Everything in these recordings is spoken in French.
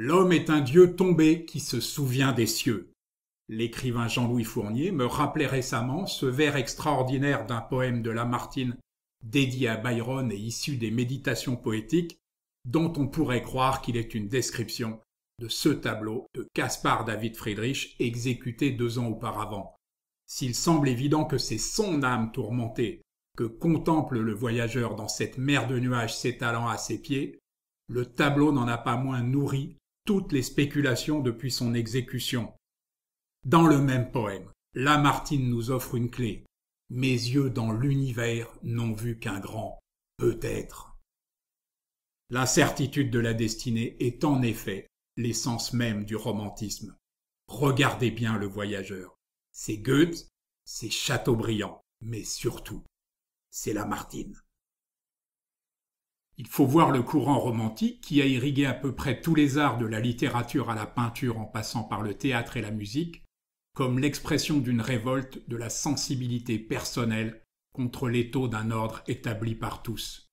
L'homme est un Dieu tombé qui se souvient des cieux. L'écrivain Jean-Louis Fournier me rappelait récemment ce vers extraordinaire d'un poème de Lamartine dédié à Byron et issu des méditations poétiques, dont on pourrait croire qu'il est une description de ce tableau de Caspar David Friedrich exécuté deux ans auparavant. S'il semble évident que c'est son âme tourmentée que contemple le voyageur dans cette mer de nuages s'étalant à ses pieds, le tableau n'en a pas moins nourri toutes les spéculations depuis son exécution. Dans le même poème, Lamartine nous offre une clé. Mes yeux dans l'univers n'ont vu qu'un grand peut-être. L'incertitude de la destinée est en effet l'essence même du romantisme. Regardez bien le voyageur. C'est Goethe, c'est Chateaubriand, mais surtout, c'est Lamartine. Il faut voir le courant romantique qui a irrigué à peu près tous les arts de la littérature à la peinture en passant par le théâtre et la musique, comme l'expression d'une révolte de la sensibilité personnelle contre l'étau d'un ordre établi par tous.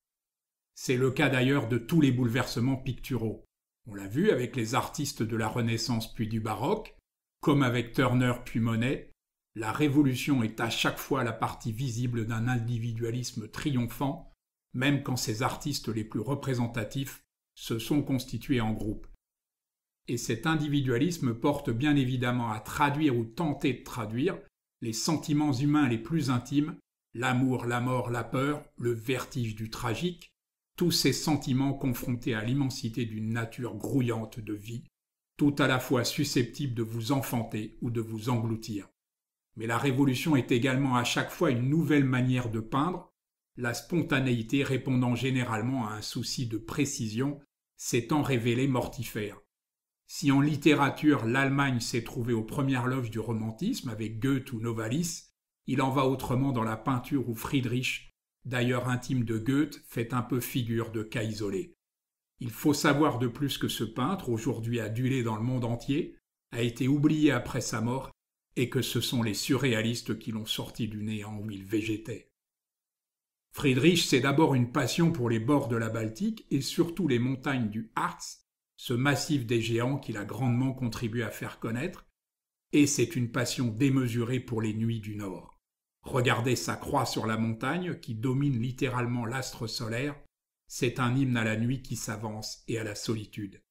C'est le cas d'ailleurs de tous les bouleversements picturaux. On l'a vu avec les artistes de la Renaissance puis du baroque, comme avec Turner puis Monet, la révolution est à chaque fois la partie visible d'un individualisme triomphant même quand ses artistes les plus représentatifs se sont constitués en groupe. Et cet individualisme porte bien évidemment à traduire ou tenter de traduire les sentiments humains les plus intimes, l'amour, la mort, la peur, le vertige du tragique, tous ces sentiments confrontés à l'immensité d'une nature grouillante de vie, tout à la fois susceptible de vous enfanter ou de vous engloutir. Mais la révolution est également à chaque fois une nouvelle manière de peindre, la spontanéité répondant généralement à un souci de précision s'étant révélée mortifère. Si en littérature l'Allemagne s'est trouvée aux premières loges du romantisme avec Goethe ou Novalis, il en va autrement dans la peinture où Friedrich, d'ailleurs intime de Goethe, fait un peu figure de cas isolé. Il faut savoir de plus que ce peintre, aujourd'hui adulé dans le monde entier, a été oublié après sa mort et que ce sont les surréalistes qui l'ont sorti du néant où il végétait. Friedrich, c'est d'abord une passion pour les bords de la Baltique et surtout les montagnes du Harz, ce massif des géants qu'il a grandement contribué à faire connaître, et c'est une passion démesurée pour les nuits du Nord. Regardez sa croix sur la montagne qui domine littéralement l'astre solaire, c'est un hymne à la nuit qui s'avance et à la solitude.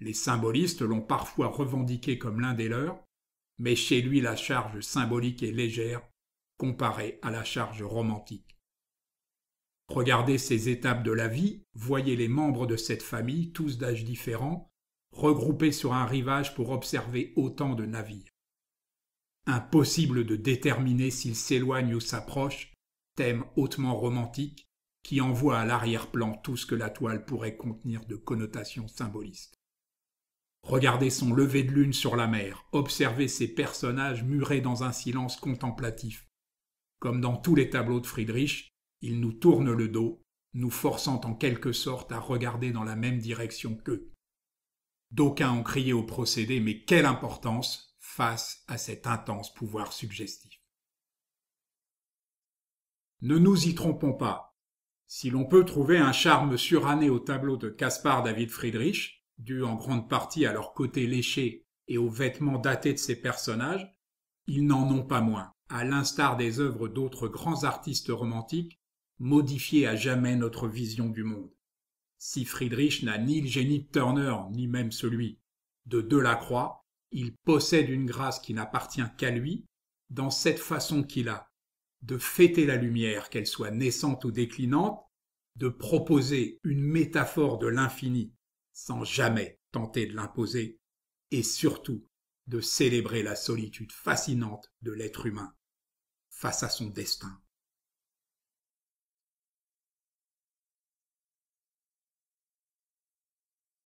Les symbolistes l'ont parfois revendiqué comme l'un des leurs, mais chez lui la charge symbolique est légère comparée à la charge romantique. Regardez ces étapes de la vie, voyez les membres de cette famille, tous d'âges différents, regroupés sur un rivage pour observer autant de navires. Impossible de déterminer s'ils s'éloignent ou s'approchent, thème hautement romantique qui envoie à l'arrière-plan tout ce que la toile pourrait contenir de connotations symbolistes. Regardez son lever de lune sur la mer, observez ces personnages murés dans un silence contemplatif. Comme dans tous les tableaux de Friedrich, ils nous tournent le dos, nous forçant en quelque sorte à regarder dans la même direction qu'eux. D'aucuns ont crié au procédé, mais quelle importance face à cet intense pouvoir suggestif. Ne nous y trompons pas. Si l'on peut trouver un charme suranné au tableau de Caspar David Friedrich, dû en grande partie à leur côté léché et aux vêtements datés de ces personnages, ils n'en ont pas moins, à l'instar des œuvres d'autres grands artistes romantiques modifier à jamais notre vision du monde. Si Friedrich n'a ni le génie de Turner, ni même celui de Delacroix, il possède une grâce qui n'appartient qu'à lui, dans cette façon qu'il a de fêter la lumière, qu'elle soit naissante ou déclinante, de proposer une métaphore de l'infini sans jamais tenter de l'imposer, et surtout de célébrer la solitude fascinante de l'être humain face à son destin.